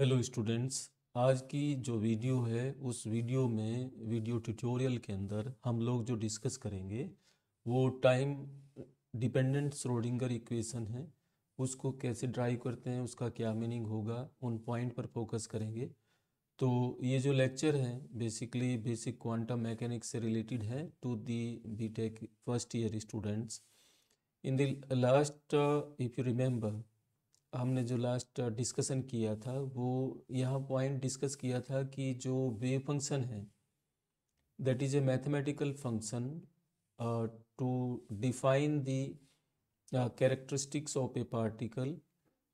Hello students आज की जो वीडियो है उस वीडियो में वीडियो ट्यूटोरियल के अंदर हम लोग जो डिस्कस करेंगे वो टाइम डिपेंडेंट स्रोडिंगर इक्वेशन है उसको कैसे ड्राइव करते हैं उसका क्या मीनिंग होगा उन पॉइंट पर फोकस करेंगे तो ये जो लेक्चर है बेसिकली बेसिक क्वांटम मैकेनिक्स से रिलेटेड है to the BTech first year students in the last if you remember हमने जो लास्ट डिस्कशन uh, किया था वो यहाँ पॉइंट डिस्कस किया था कि जो वेव फंक्शन है that is a mathematical function to define the characteristics of a particle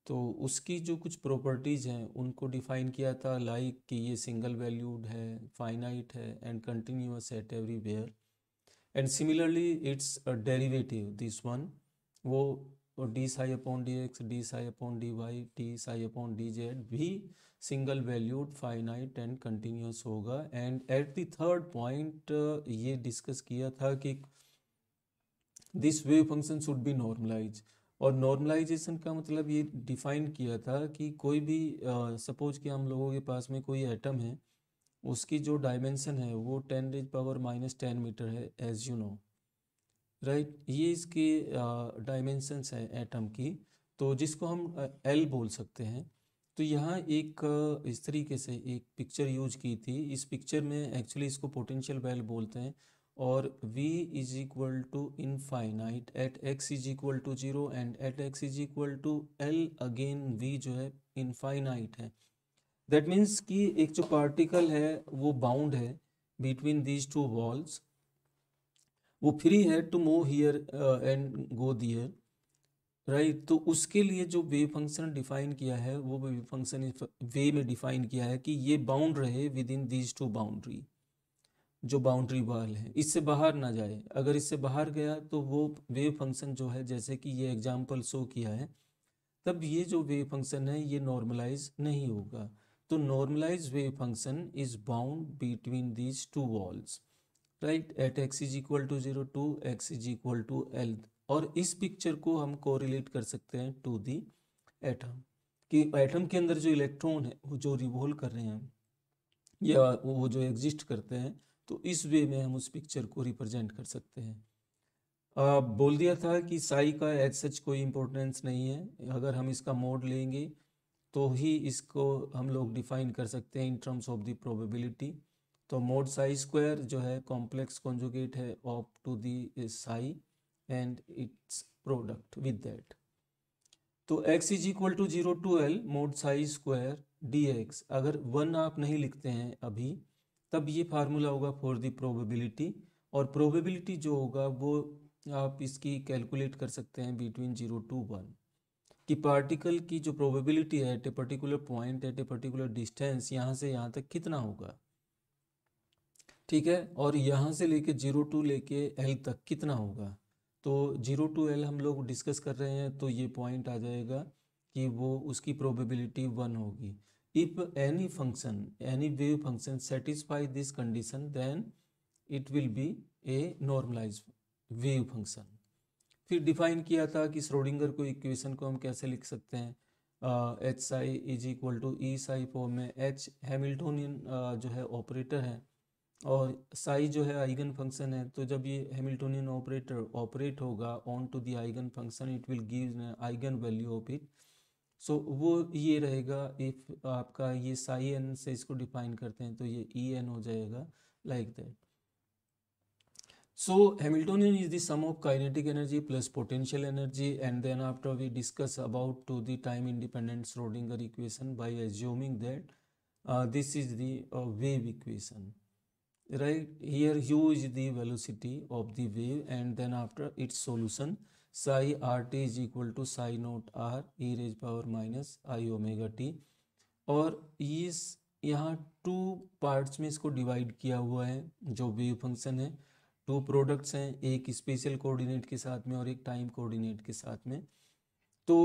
तो उसकी जो कुछ प्रॉपर्टीज़ हैं उनको डिफाइन किया था लाइक like कि ये सिंगल वैल्यूड है फाइनाइट है and continuous at everywhere and similarly its derivative this one वो और D psi upon D X D psi upon D Y D psi upon D Z भी single valued finite and continuous होगा and at the third point ये discuss किया था कि this wave function should be normalise और normalisation का मतलब ये डिफाइन किया था कि कोई भी सपोज uh, कि हम लोगों के पास में कोई एटम है उसकी जो डायमेंशन है वो ten raise power minus ten metre है एज यू नो राइट ये इसकी डायमेंशंस है एटम की तो जिसको हम एल बोल सकते हैं तो यहाँ एक इस तरीके से एक पिक्चर यूज की थी इस पिक्चर में एक्चुअली इसको पोटेंशियल वेल बोलते हैं और v is equal to infinite at x is equal to zero and at x is equal to L again v जो है इनफाइनाइट है दैट मीन्स कि एक जो पार्टिकल है वो बाउंड है बिटवीन दीज टू वॉल्स वो फ्री है to move here and go there right तो उसके लिए जो वेव फंक्शन डिफाइन किया है वो वे फंक्शन वे में डिफाइन किया है कि ये बाउंड रहे within these two boundary जो बाउंड्री वाल है इससे बाहर ना जाए अगर इससे बाहर गया तो वो वे फंक्शन जो है जैसे कि ये एग्जाम्पल शो किया है तब ये जो वेव फंक्शन है ये नॉर्मलाइज नहीं होगा तो normalise wave function is bound between these two walls right at x is equal to zero to x is equal to L और इस पिक्चर को हम कोरिलेट कर सकते हैं टू दी एटम कि एटम के अंदर जो इलेक्ट्रॉन है वो जो रिवोल्व कर रहे हैं या वो जो एग्जिस्ट करते हैं तो इस वे में हम उस पिक्चर को रिप्रेजेंट कर सकते हैं आ, बोल दिया था कि साई का एज सच कोई इम्पोर्टेंस नहीं है अगर हम इसका मोड लेंगे तो ही इसको हम लोग डिफाइन कर सकते हैं in terms of the probability तो मोड साई स्क्वायर जो है कॉम्प्लेक्स कॉन्जुगेट है of to the psi and its product with that तो x is equal to zero to L mod psi square D X अगर one आप नहीं लिखते हैं अभी तब ये फार्मूला होगा फॉर दी प्रोबेबिलिटी और प्रोबेबिलिटी जो होगा वो आप इसकी कैलकुलेट कर सकते हैं बिटवीन जीरो टू वन कि पार्टिकल की जो प्रोबेबिलिटी है at a particular point at a particular distance यहाँ से यहाँ तक कितना होगा ठीक है और यहाँ से लेके जीरो टू लेके एल तक कितना होगा तो जीरो टू एल हम लोग डिस्कस कर रहे हैं तो ये पॉइंट आ जाएगा कि वो उसकी प्रोबेबिलिटी वन होगी if any function any wave function satisfy this condition then it will be a normalise wave function फिर डिफाइन किया था कि स्रोडिंगर को इक्वेशन को हम कैसे लिख सकते हैं H psi is equal to E psi form में एच हैमिल्टोनियन जो है ऑपरेटर है और साई जो है आइगन फंक्शन है तो जब ये हेमिल्टोनियन ऑपरेटर ऑपरेट होगा on to the eigen function it will give eigen value of it so वो ये रहेगा इफ आपका ये साई एन से इसको डिफाइन करते हैं तो ये ई e एन हो जाएगा like that so Hamiltonian is the sum of kinetic energy plus potential energy and then after we discuss about to the time independent Schrodinger equation by assuming that this is the wave equation right here u is the velocity of the wave and then after its solution psi rt is equal to psi naught r e raised power minus i omega t और इस यहाँ two parts में इसको divide किया हुआ है जो wave function है टू प्रोडक्ट्स हैं एक स्पेशल कोऑर्डिनेट के साथ में और एक टाइम कोऑर्डिनेट के साथ में तो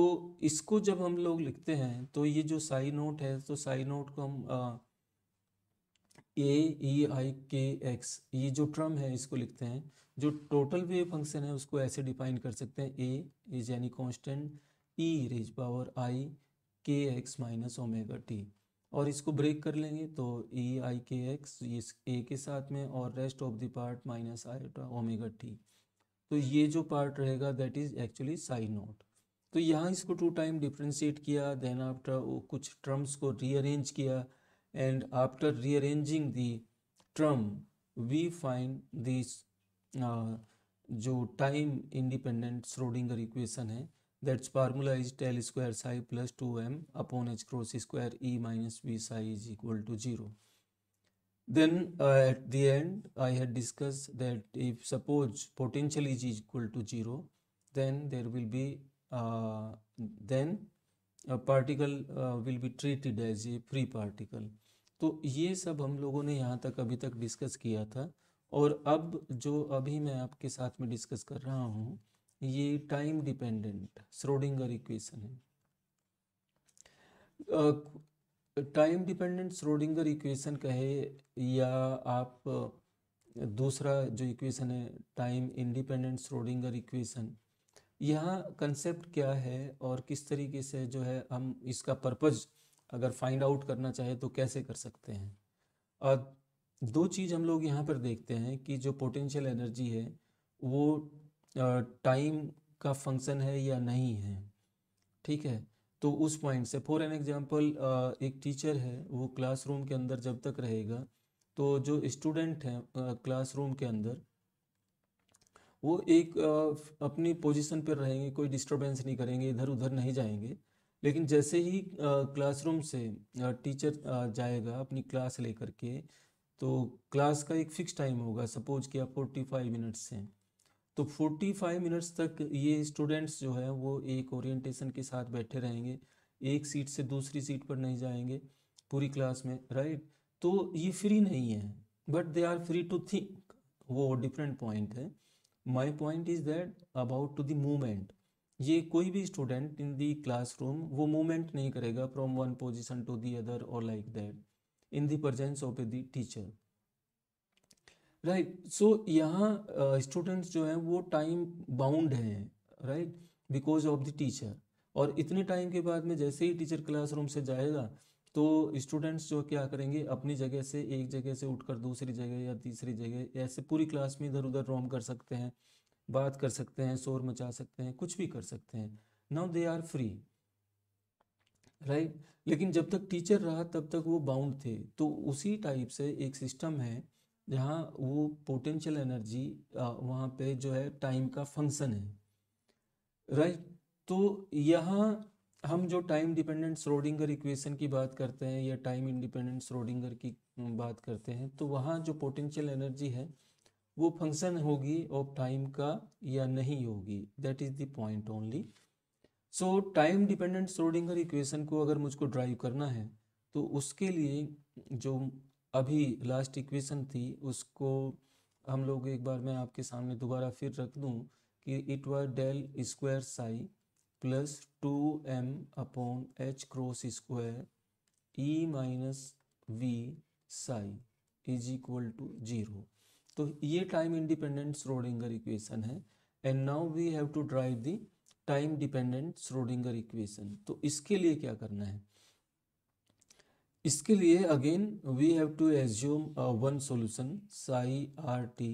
इसको जब हम लोग लिखते हैं तो ये जो साई नोट है तो साई नोट को हम ए ई आई के एक्स ये जो ट्रम है इसको लिखते हैं जो टोटल वेव फंक्शन है उसको ऐसे डिफाइन कर सकते हैं ए इज यानी constant E raise power I K X minus omega T और इसको ब्रेक कर लेंगे तो ई आई के एक्स इस ए के साथ में और rest of the part minus I omega T तो ये जो पार्ट रहेगा that is actually psi naught तो यहाँ इसको टू टाइम डिफ्रेंशिएट किया देन आफ्टर कुछ टर्म्स को रीअरेंज किया and after rearranging the term we find this uh, जो time independent Schrodinger equation है that's formula is tel square psi plus 2m upon h cross square e minus v psi is equal to to then uh, at the end i had discussed that if suppose potential is equal to 0 then there will be uh, then a particle uh, will be treated as a free particle तो ये सब हम लोगों ने यहाँ तक अभी तक डिस्कस किया था और अब जो अभी मैं आपके साथ में डिस्कस कर रहा हूँ ये टाइम डिपेंडेंट स्रोडिंगर इक्वेशन है टाइम डिपेंडेंट स्रोडिंगर इक्वेशन कहे या आप दूसरा जो इक्वेशन है टाइम इंडिपेंडेंट स्रोडिंगर इक्वेशन यहाँ कंसेप्ट क्या है और किस तरीके से जो है हम इसका पर्पज़ अगर फाइंड आउट करना चाहे तो कैसे कर सकते हैं और दो चीज़ हम लोग यहाँ पर देखते हैं कि जो पोटेंशियल एनर्जी है वो टाइम का फंक्शन है या नहीं है ठीक है तो उस पॉइंट से फॉर एन एग्जांपल एक टीचर है वो क्लासरूम के अंदर जब तक रहेगा तो जो स्टूडेंट हैं क्लासरूम के अंदर वो एक अपनी पोजीशन पर रहेंगे कोई डिस्टरबेंस नहीं करेंगे इधर उधर नहीं जाएंगे लेकिन जैसे ही क्लासरूम से टीचर जाएगा अपनी क्लास लेकर के तो क्लास का एक फिक्स टाइम होगा सपोज किया फोर्टी फाइव मिनट्स से तो फोर्टी फाइव मिनट्स तक ये स्टूडेंट्स जो है वो एक ओरिएंटेशन के साथ बैठे रहेंगे एक सीट से दूसरी सीट पर नहीं जाएंगे पूरी क्लास में राइट तो ये फ्री नहीं है but they are free to think वो डिफरेंट पॉइंट है my point is that about to the movement ये कोई भी स्टूडेंट इन दी क्लासरूम वो मूवमेंट नहीं करेगा from one position to the other और like that in the presence of the teacher right so यहाँ students uh, जो हैं वो टाइम बाउंड हैं right because of the teacher और इतने टाइम के बाद में जैसे ही टीचर क्लासरूम से जाएगा तो स्टूडेंट्स जो क्या करेंगे अपनी जगह से एक जगह से उठकर दूसरी जगह या तीसरी जगह ऐसे पूरी क्लास में इधर उधर रोम कर सकते हैं बात कर सकते हैं शोर मचा सकते हैं कुछ भी कर सकते हैं now they are free right लेकिन जब तक टीचर रहा तब तक वो बाउंड थे तो उसी टाइप से एक सिस्टम है जहाँ वो पोटेंशियल एनर्जी वहाँ पे जो है टाइम का फंक्शन है राइट तो यहाँ हम जो टाइम डिपेंडेंट स्रोडिंगर इक्वेशन की बात करते हैं या टाइम इंडिपेंडेंट स्रोडिंगर की बात करते हैं तो वहाँ जो पोटेंशियल एनर्जी है वो फंक्शन होगी ऑफ टाइम का या नहीं होगी that is the point only so time dependent Schrodinger equation को अगर मुझको ड्राइव करना है तो उसके लिए जो अभी लास्ट इक्वेशन थी उसको हम लोग एक बार मैं आपके सामने दोबारा फिर रख दूं कि it were del square psi plus two M upon H cross square E minus V psi is equal to zero तो ये टाइम इंडिपेंडेंट श्रोडिंगर इक्वेशन है and now we have to drive the time dependent Schrodinger equation तो इसके लिए क्या करना है इसके लिए again we have to assume one solution psi R T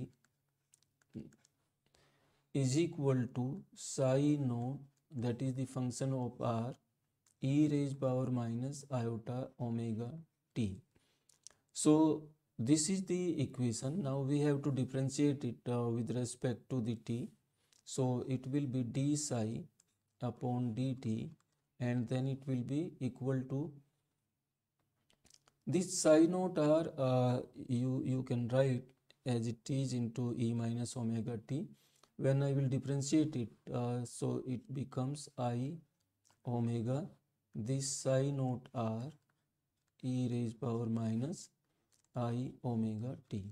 is equal to psi no that is the function of are E raise power minus iota omega T so this is the equation now we have to differentiate it uh, with respect to the t so it will be d psi upon dt and then it will be equal to this psi naught r uh, you you can write as it is into e minus omega t when i will differentiate it uh, so it becomes i omega this psi naught r e raised power minus i omega t.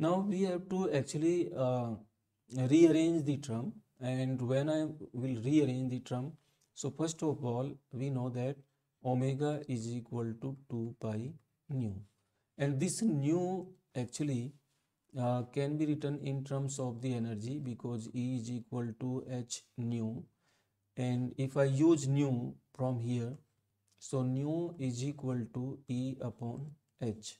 Now we have to actually uh, rearrange the term and when I will rearrange the term, so first of all we know that omega is equal to 2 pi nu and this nu actually uh, can be written in terms of the energy because E is equal to h nu and if I use nu from here so nu is equal to E upon h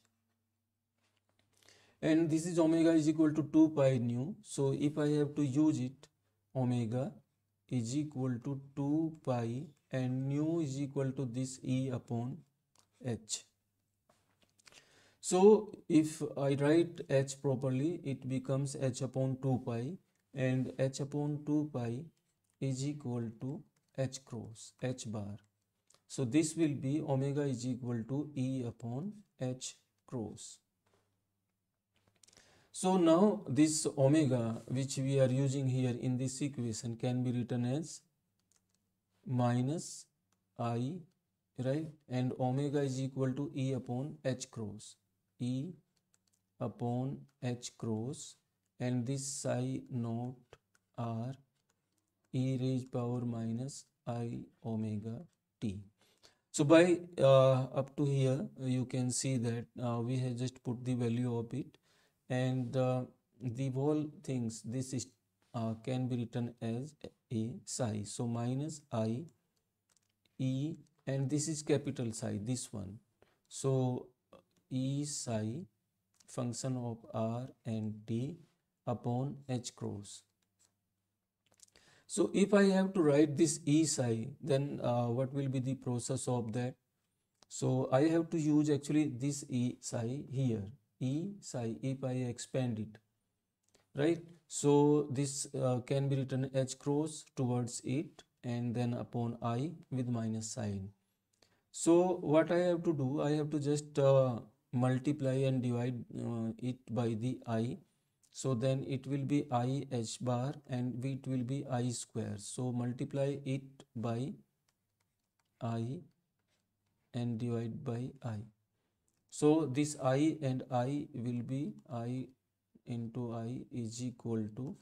and this is omega is equal to 2 pi nu so if i have to use it omega is equal to 2 pi and nu is equal to this e upon h so if i write h properly it becomes h upon 2 pi and h upon 2 pi is equal to h cross h bar so this will be omega is equal to e upon h cross so now this omega which we are using here in this equation can be written as minus i right and omega is equal to e upon h cross e upon h cross and this psi naught r e raised power minus i omega t so by uh, up to here you can see that uh, we have just put the value of it and uh, the whole things this is uh, can be written as a psi so minus i e and this is capital psi this one so e psi function of r and t upon h cross so if i have to write this e psi then uh, what will be the process of that so i have to use actually this e psi here e psi if i expand it right so this uh, can be written h cross towards it and then upon i with minus sign so what i have to do i have to just uh, multiply and divide uh, it by the i so then it will be i h bar and it will be i square so multiply it by i and divide by i so this i and i will be i into i is equal to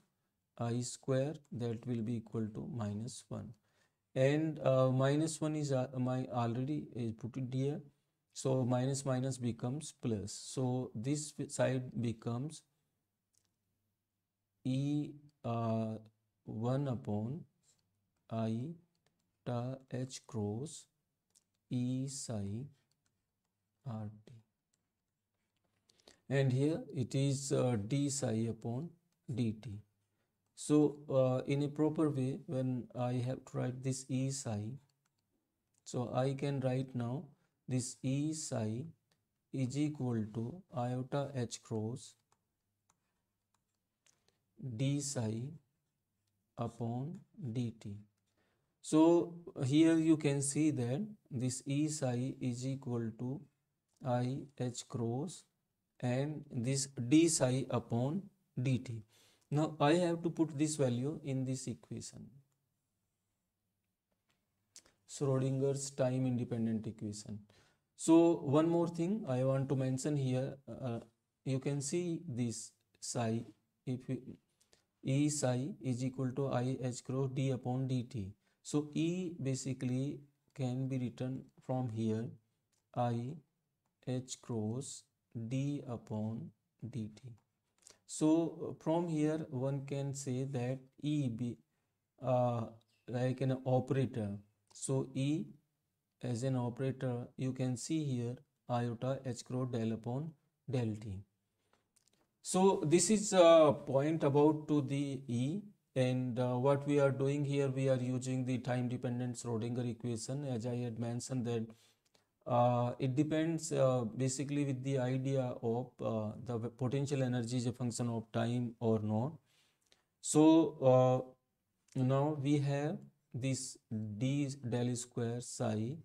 i square that will be equal to minus 1 and uh, minus 1 is uh, my already is put it here so minus minus becomes plus so this side becomes e uh, 1 upon i ta h cross e psi RT. And here it is uh, d psi upon dt. So uh, in a proper way, when I have to write this E psi, so I can write now this E psi is equal to iota h cross d psi upon dt. So here you can see that this E psi is equal to i h cross and this d psi upon dt. Now I have to put this value in this equation. Schrodinger's time independent equation. So one more thing I want to mention here. Uh, you can see this psi if E psi is equal to I h cross d upon dt. So E basically can be written from here I h cross d upon dt so from here one can say that e be uh, like an operator so e as an operator you can see here iota h cross del upon del t so this is a point about to the e and uh, what we are doing here we are using the time dependent schrodinger equation as i had mentioned that uh, it depends uh, basically with the idea of uh, the potential energy is a function of time or not. So uh, now we have this d del square psi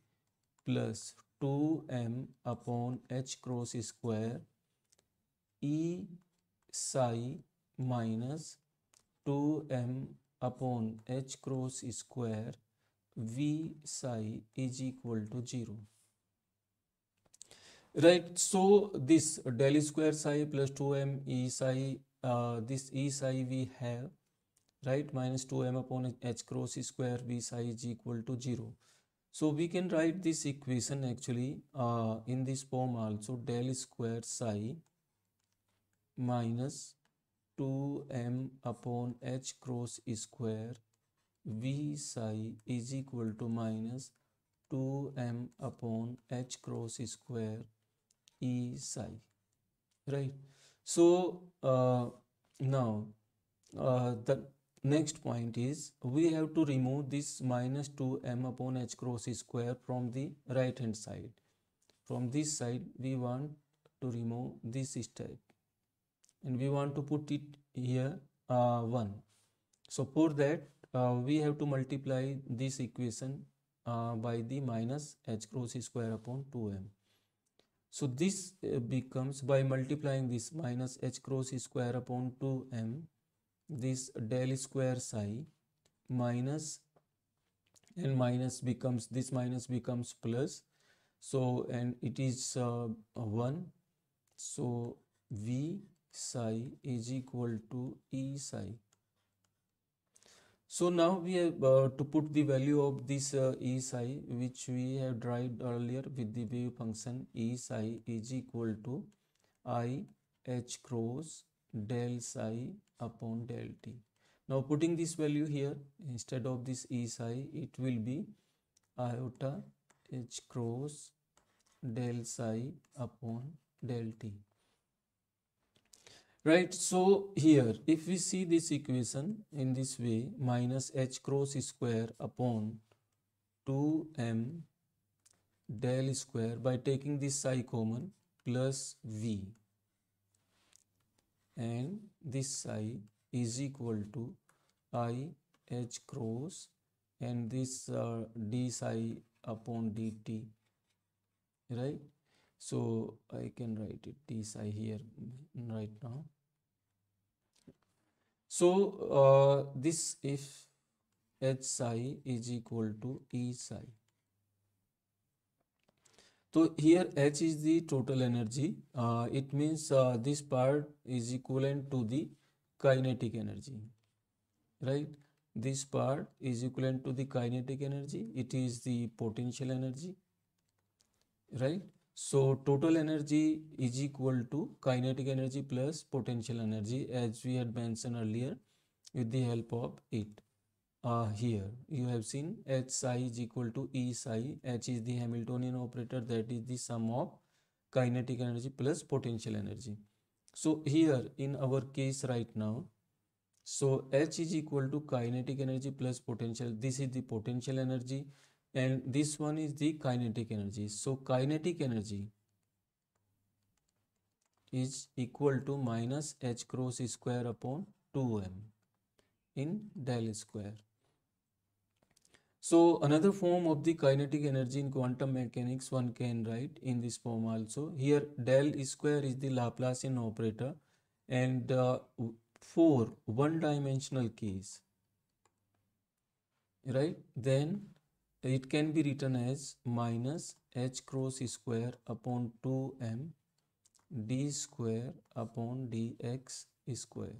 plus 2m upon h cross square e psi minus 2m upon h cross square v psi is equal to 0. Right, so this del square psi plus 2m e psi, uh, this e psi we have, right, minus 2m upon h cross square v psi is equal to 0. So we can write this equation actually uh, in this form also del square psi minus 2m upon h cross square v psi is equal to minus 2m upon h cross square e psi right so uh, now uh, the next point is we have to remove this minus 2m upon h cross square from the right hand side from this side we want to remove this step and we want to put it here uh, 1 so for that uh, we have to multiply this equation uh, by the minus h cross square upon 2m so this uh, becomes by multiplying this minus h cross square upon 2m this del square psi minus and minus becomes this minus becomes plus so and it is uh, 1 so v psi is equal to e psi so now we have uh, to put the value of this uh, e psi which we have derived earlier with the wave function e psi is equal to i h cross del psi upon del t. Now putting this value here instead of this e psi it will be iota h cross del psi upon del t right so here if we see this equation in this way minus h cross square upon 2m del square by taking this psi common plus v and this psi is equal to i h cross and this uh, d psi upon dt right so I can write it this I here right now so uh, this if h psi is equal to E psi so here H is the total energy. Uh, it means uh, this part is equivalent to the kinetic energy, right? This part is equivalent to the kinetic energy. It is the potential energy, right? So total energy is equal to kinetic energy plus potential energy as we had mentioned earlier with the help of it. Uh, here you have seen H psi is equal to E psi. H is the Hamiltonian operator that is the sum of kinetic energy plus potential energy. So here in our case right now, so H is equal to kinetic energy plus potential. This is the potential energy and this one is the kinetic energy so kinetic energy is equal to minus h cross square upon 2m in del square so another form of the kinetic energy in quantum mechanics one can write in this form also here del square is the laplacian operator and uh, for one dimensional case right then it can be written as minus h cross square upon 2m d square upon dx square.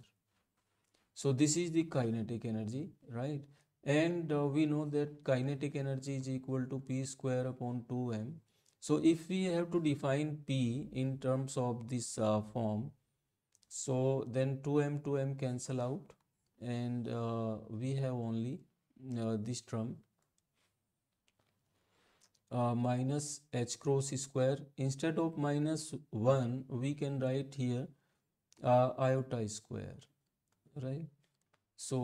So this is the kinetic energy, right? And uh, we know that kinetic energy is equal to p square upon 2m. So if we have to define p in terms of this uh, form, so then 2m, 2m cancel out and uh, we have only uh, this term uh, minus h cross square instead of minus 1 we can write here uh, iota square right so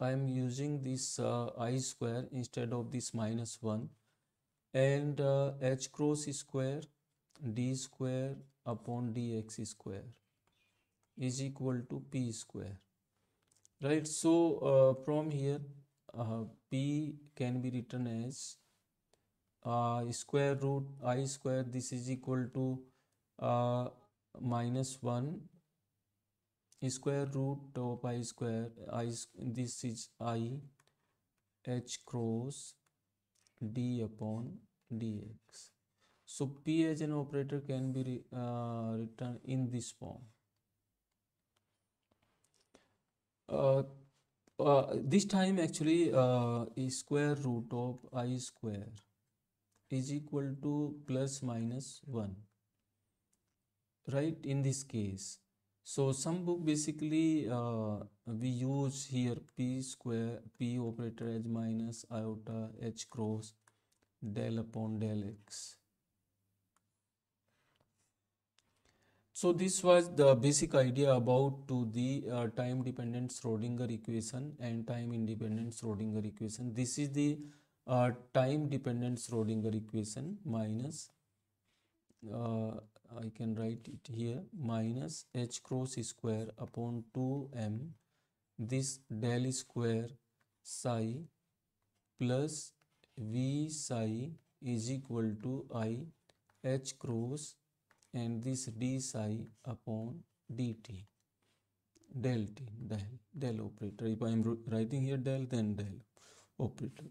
i am using this uh, i square instead of this minus 1 and uh, h cross square d square upon dx square is equal to p square right so uh, from here uh, p can be written as uh, square root i square this is equal to uh, minus 1 square root of i square i this is i h cross d upon dx so p as an operator can be re, uh, written in this form uh, uh, this time actually uh, is square root of i square is equal to plus minus 1 right in this case so sum book basically uh, we use here p square p operator as minus iota h cross del upon del x so this was the basic idea about to the uh, time dependent schrodinger equation and time independent schrodinger equation this is the uh, time dependent Schrodinger equation minus uh, I can write it here minus h cross square upon 2m this del square psi plus v psi is equal to i h cross and this d psi upon dt del t del del operator if i am writing here del then del operator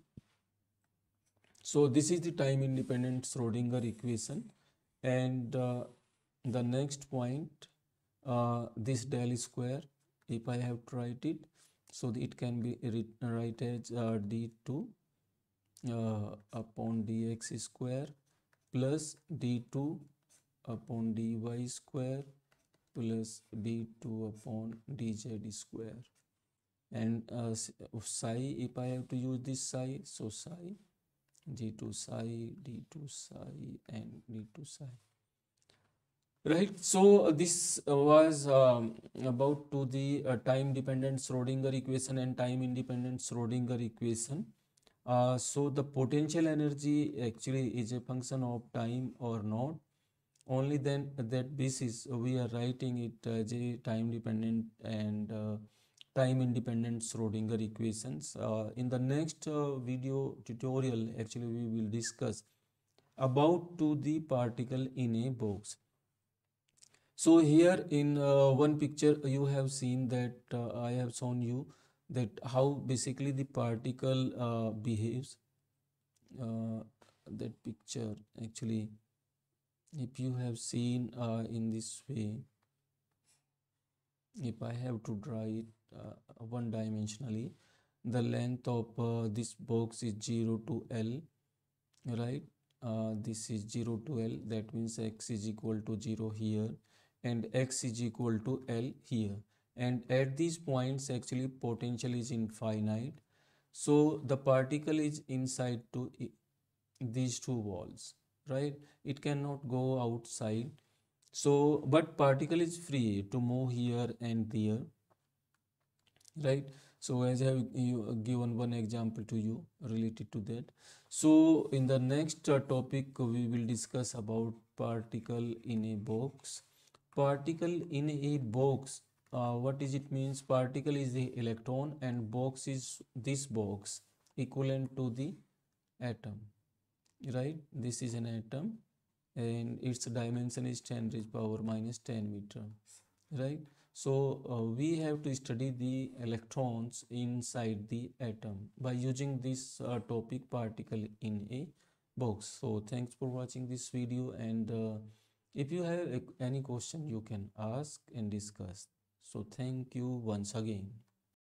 so this is the time independent Schrodinger equation and uh, the next point uh, this del square if I have tried it so it can be written right as uh, d2 uh, upon dx square plus d2 upon dy square plus d2 upon dz square and uh, psi if I have to use this psi so psi d2 psi d2 psi and d2 psi right so uh, this uh, was um, about to the uh, time dependent schrodinger equation and time independent schrodinger equation uh, so the potential energy actually is a function of time or not only then that basis we are writing it as a time dependent and uh, time independent Schrodinger equations. Uh, in the next uh, video tutorial actually we will discuss about to the particle in a box. So here in uh, one picture you have seen that uh, I have shown you that how basically the particle uh, behaves. Uh, that picture actually if you have seen in this way if I have to draw it uh, one dimensionally the length of uh, this box is 0 to l right uh, this is 0 to l that means x is equal to 0 here and x is equal to l here and at these points actually potential is infinite so the particle is inside to these two walls right it cannot go outside so but particle is free to move here and there right so as i have uh, given one example to you related to that so in the next uh, topic we will discuss about particle in a box particle in a box uh, what is it means particle is the electron and box is this box equivalent to the atom right this is an atom and its dimension is 10 raised power minus 10 meter right so uh, we have to study the electrons inside the atom by using this uh, topic particle in a box. So thanks for watching this video and uh, if you have uh, any question you can ask and discuss. So thank you once again.